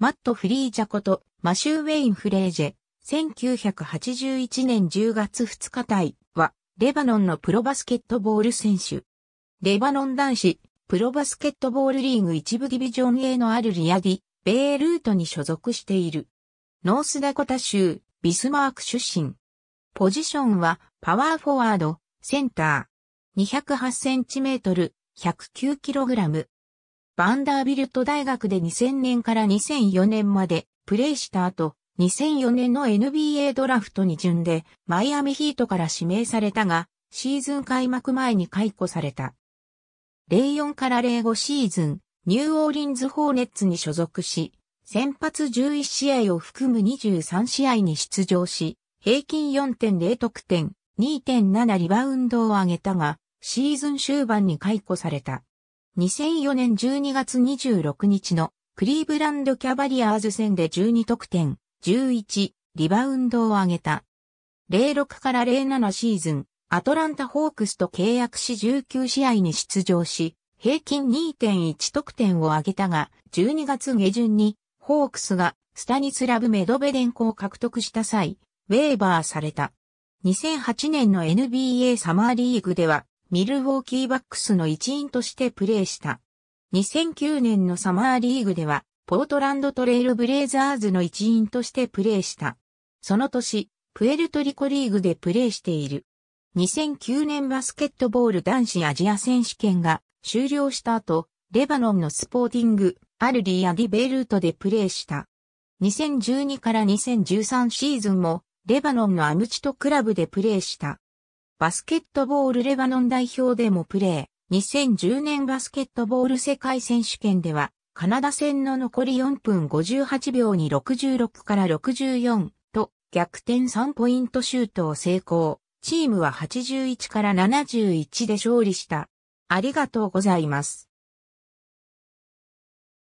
マット・フリージャこと、マシュー・ウェイン・フレージェ、1981年10月2日対は、レバノンのプロバスケットボール選手。レバノン男子、プロバスケットボールリーグ一部ディビジョン A のあるリアディ、ベイルートに所属している。ノースダコタ州、ビスマーク出身。ポジションは、パワーフォワード、センター。208センチメートル、109キログラム。バンダービルト大学で2000年から2004年までプレーした後、2004年の NBA ドラフトに順でマイアミヒートから指名されたが、シーズン開幕前に解雇された。04から05シーズン、ニューオーリンズ・ホーネッツに所属し、先発11試合を含む23試合に出場し、平均4.0得点、2.7リバウンドを上げたが、シーズン終盤に解雇された。2004年12月26日のクリーブランドキャバリアーズ戦で12得点、11、リバウンドを上げた。06から07シーズン、アトランタホークスと契約し19試合に出場し、平均2.1得点を上げたが、12月下旬に、ホークスがスタニスラブ・メドベデンコを獲得した際、ウェーバーされた。2008年の NBA サマーリーグではミルウォーキーバックスの一員としてプレーした。2009年のサマーリーグでは、ポートランドトレイルブレイザーズの一員としてプレーした。その年、プエルトリコリーグでプレーしている。2009年バスケットボール男子アジア選手権が終了した後、レバノンのスポーティング、アルリーアディベルートでプレーした。2012から2013シーズンも、レバノンのアムチトクラブでプレーした。バスケットボールレバノン代表でもプレー。2010年バスケットボール世界選手権では、カナダ戦の残り4分58秒に66から64と逆転3ポイントシュートを成功。チームは81から71で勝利した。ありがとうございます。